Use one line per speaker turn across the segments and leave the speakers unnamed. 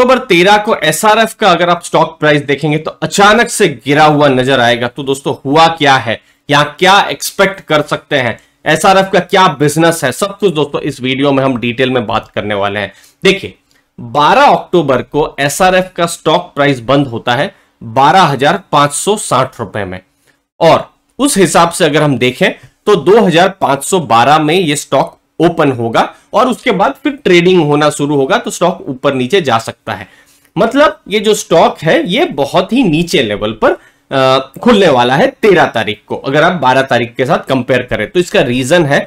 अक्टूबर 13 को एसआरएफ का अगर आप स्टॉक प्राइस देखेंगे तो अचानक से गिरा हुआ नजर आएगा तो दोस्तों हुआ क्या है या क्या एक्सपेक्ट कर सकते हैं एसआरएफ का क्या बिजनेस है सब कुछ दोस्तों इस वीडियो में हम डिटेल में बात करने वाले हैं देखिए 12 अक्टूबर को एसआरएफ का स्टॉक प्राइस बंद होता है बारह रुपए में और उस हिसाब से अगर हम देखें तो 2512 में ये स्टॉक ओपन होगा और उसके बाद फिर ट्रेडिंग होना शुरू होगा तो स्टॉक ऊपर नीचे जा सकता है मतलब ये जो स्टॉक है ये बहुत ही नीचे लेवल पर आ, खुलने वाला है तेरह तारीख को अगर आप बारह तारीख के साथ कंपेयर करें तो इसका रीजन है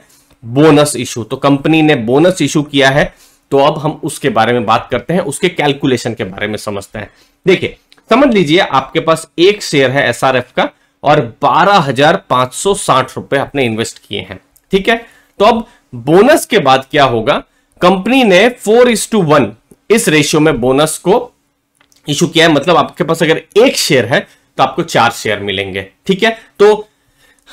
बोनस इशू तो कंपनी ने बोनस इशू किया है तो अब हम उसके बारे में बात करते हैं उसके कैलकुलेशन के बारे में समझते हैं देखिए समझ लीजिए आपके पास एक शेयर है एस का और बारह हजार पांच सौ साठ रुपए आपने इन्वेस्ट किए हैं ठीक है तो अब बोनस के बाद क्या होगा कंपनी ने फोर इस टू वन इस रेशियो में बोनस को इशू किया है मतलब आपके पास अगर एक शेयर है तो आपको चार शेयर मिलेंगे ठीक है तो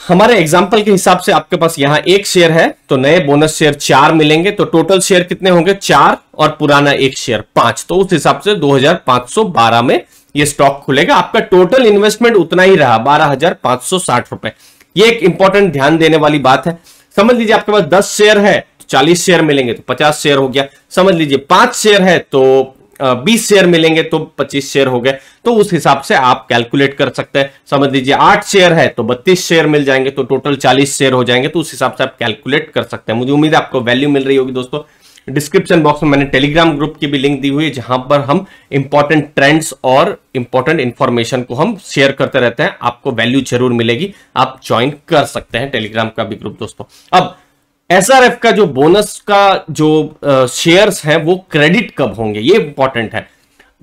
हमारे एग्जाम्पल के हिसाब से आपके पास यहां एक शेयर है तो नए बोनस शेयर चार मिलेंगे तो टोटल शेयर कितने होंगे चार और पुराना एक शेयर पांच तो उस हिसाब से 2512 में ये स्टॉक खुलेगा आपका टोटल इन्वेस्टमेंट उतना ही रहा बारह हजार पांच सौ साठ रुपए ये एक इंपॉर्टेंट ध्यान देने वाली बात है समझ लीजिए आपके पास दस शेयर है तो चालीस शेयर मिलेंगे तो पचास शेयर हो गया समझ लीजिए पांच शेयर है तो बीस शेयर मिलेंगे तो पच्चीस शेयर हो गए तो उस हिसाब से आप कैलकुलेट कर सकते हैं समझ लीजिए आठ शेयर है तो बत्तीस शेयर मिल जाएंगे तो टोटल चालीस शेयर हो जाएंगे तो उस हिसाब से आप कैलकुलेट कर सकते हैं मुझे उम्मीद है आपको वैल्यू मिल रही होगी दोस्तों डिस्क्रिप्शन बॉक्स में मैंने टेलीग्राम ग्रुप की भी लिंक दी हुई है जहां पर हम इंपॉर्टेंट ट्रेंड्स और इंपॉर्टेंट इंफॉर्मेशन को हम शेयर करते रहते हैं आपको वैल्यू जरूर मिलेगी आप ज्वाइन कर सकते हैं टेलीग्राम का भी ग्रुप दोस्तों अब एसआरएफ का जो बोनस का जो शेयर्स है वो क्रेडिट कब होंगे ये इंपॉर्टेंट है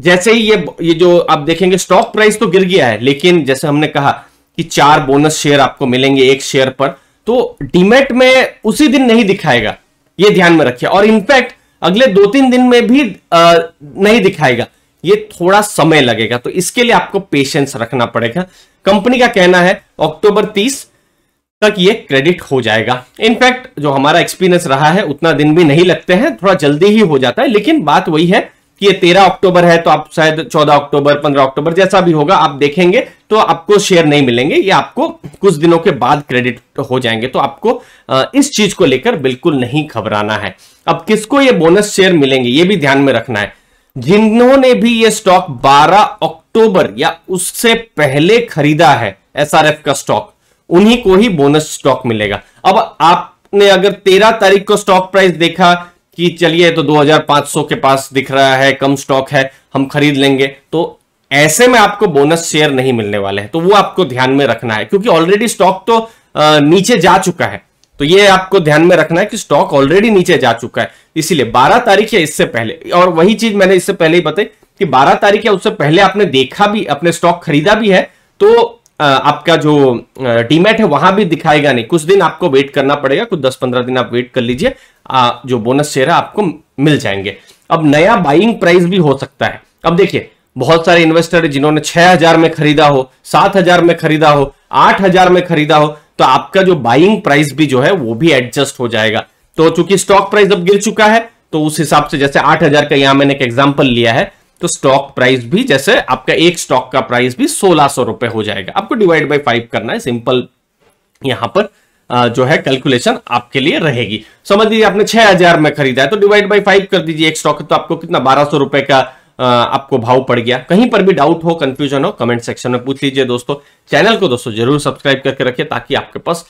जैसे ही ये ये जो आप देखेंगे स्टॉक प्राइस तो गिर गया है लेकिन जैसे हमने कहा कि चार बोनस शेयर आपको मिलेंगे एक शेयर पर तो डीमेट में उसी दिन नहीं दिखाएगा ये ध्यान में रखिए और इनफैक्ट अगले दो तीन दिन में भी आ, नहीं दिखाएगा ये थोड़ा समय लगेगा तो इसके लिए आपको पेशेंस रखना पड़ेगा कंपनी का कहना है अक्टूबर तीस तक ये क्रेडिट हो जाएगा इनफैक्ट जो हमारा एक्सपीरियंस रहा है उतना दिन भी नहीं लगते हैं थोड़ा जल्दी ही हो जाता है लेकिन बात वही है कि ये तेरह अक्टूबर है तो आप शायद चौदह अक्टूबर पंद्रह अक्टूबर जैसा भी होगा आप देखेंगे तो आपको शेयर नहीं मिलेंगे ये आपको कुछ दिनों के बाद क्रेडिट हो जाएंगे तो आपको इस चीज को लेकर बिल्कुल नहीं घबराना है अब किसको ये बोनस शेयर मिलेंगे ये भी ध्यान में रखना है जिन्होंने भी ये स्टॉक 12 अक्टूबर या उससे पहले खरीदा है एसआरएफ का स्टॉक उन्हीं को ही बोनस स्टॉक मिलेगा अब आपने अगर 13 तारीख को स्टॉक प्राइस देखा कि चलिए तो 2500 के पास दिख रहा है कम स्टॉक है हम खरीद लेंगे तो ऐसे में आपको बोनस शेयर नहीं मिलने वाले हैं तो वो आपको ध्यान में रखना है क्योंकि ऑलरेडी स्टॉक तो नीचे जा चुका है तो ये आपको ध्यान में रखना है कि स्टॉक ऑलरेडी नीचे जा चुका है इसीलिए 12 तारीख या इससे पहले और वही चीज मैंने इससे पहले ही बताई कि 12 तारीख या उससे पहले आपने देखा भी अपने स्टॉक खरीदा भी है तो आपका जो डीमेट है वहां भी दिखाएगा नहीं कुछ दिन आपको वेट करना पड़ेगा कुछ दस पंद्रह दिन आप वेट कर लीजिए जो बोनस शेयर है आपको मिल जाएंगे अब नया बाइंग प्राइस भी हो सकता है अब देखिए बहुत सारे इन्वेस्टर जिन्होंने 6000 में खरीदा हो 7000 में खरीदा हो 8000 में खरीदा हो तो आपका जो बाइंग प्राइस भी जो है वो भी एडजस्ट हो जाएगा तो चूंकि स्टॉक प्राइस अब गिर चुका है तो उस हिसाब से जैसे 8000 का यहां मैंने एक एग्जांपल लिया है तो स्टॉक प्राइस भी जैसे आपका एक स्टॉक का प्राइस भी सोलह सौ रुपए हो जाएगा आपको डिवाइड बाई फाइव करना है सिंपल यहां पर जो है कैलकुलेशन आपके लिए रहेगी समझ लीजिए आपने छह हजार में खरीदा है तो डिवाइड बाई फाइव कर दीजिए एक स्टॉक तो आपको कितना बारह सौ रुपए का आपको भाव पड़ गया कहीं पर भी डाउट हो कंफ्यूजन हो कमेंट सेक्शन में पूछ लीजिए दोस्तों चैनल को दोस्तों जरूर सब्सक्राइब करके रखिए ताकि आपके पास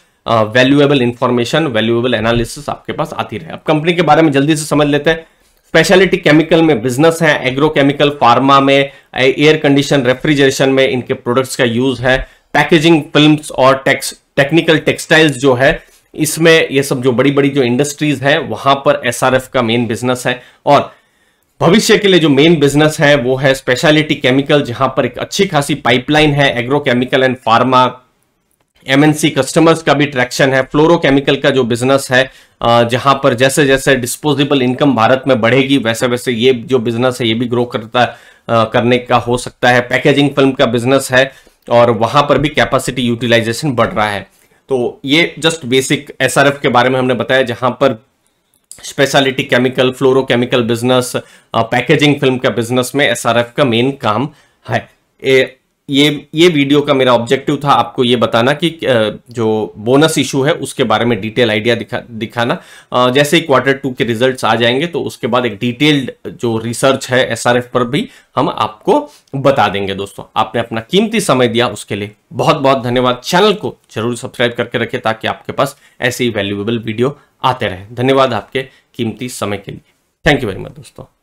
वैल्यूएबल इंफॉर्मेशन वैल्यूएबल एनालिसिस आपके पास आती रहे अब कंपनी के बारे में जल्दी से समझ लेते हैं स्पेशलिटी केमिकल में बिजनेस है एग्रोकेमिकल फार्मा में एयर कंडीशन रेफ्रिजरेशन में इनके प्रोडक्ट्स का यूज है पैकेजिंग फिल्म और टेक्स टेक्निकल टेक्सटाइल्स जो है इसमें ये सब जो बड़ी बड़ी जो इंडस्ट्रीज है वहां पर एस का मेन बिजनेस है और भविष्य के लिए जो मेन बिजनेस है वो है स्पेशलिटी केमिकल जहां पर एक अच्छी खासी पाइपलाइन है agrochemical and pharma MNC customers का भी ट्रैक्शन है फ्लोरोकेमिकल का जो बिजनेस है जहां पर जैसे जैसे डिस्पोजेबल इनकम भारत में बढ़ेगी वैसे वैसे ये जो बिजनेस है ये भी ग्रो करता करने का हो सकता है पैकेजिंग फिल्म का बिजनेस है और वहां पर भी कैपेसिटी यूटिलाइजेशन बढ़ रहा है तो ये जस्ट बेसिक एस के बारे में हमने बताया जहां पर specialty chemical fluorochemical business packaging film का बिजनेस में एस का मेन काम है ये ये वीडियो का मेरा ऑब्जेक्टिव था आपको ये बताना कि जो बोनस इशू है उसके बारे में डिटेल आइडिया दिखा दिखाना जैसे ही क्वार्टर टू के रिजल्ट्स आ जाएंगे तो उसके बाद एक डिटेल्ड जो रिसर्च है एसआरएफ पर भी हम आपको बता देंगे दोस्तों आपने अपना कीमती समय दिया उसके लिए बहुत बहुत धन्यवाद चैनल को जरूर सब्सक्राइब करके रखें ताकि आपके पास ऐसे ही वैल्यूएबल वीडियो आते रहे धन्यवाद आपके कीमती समय के लिए थैंक यू वेरी मच दोस्तों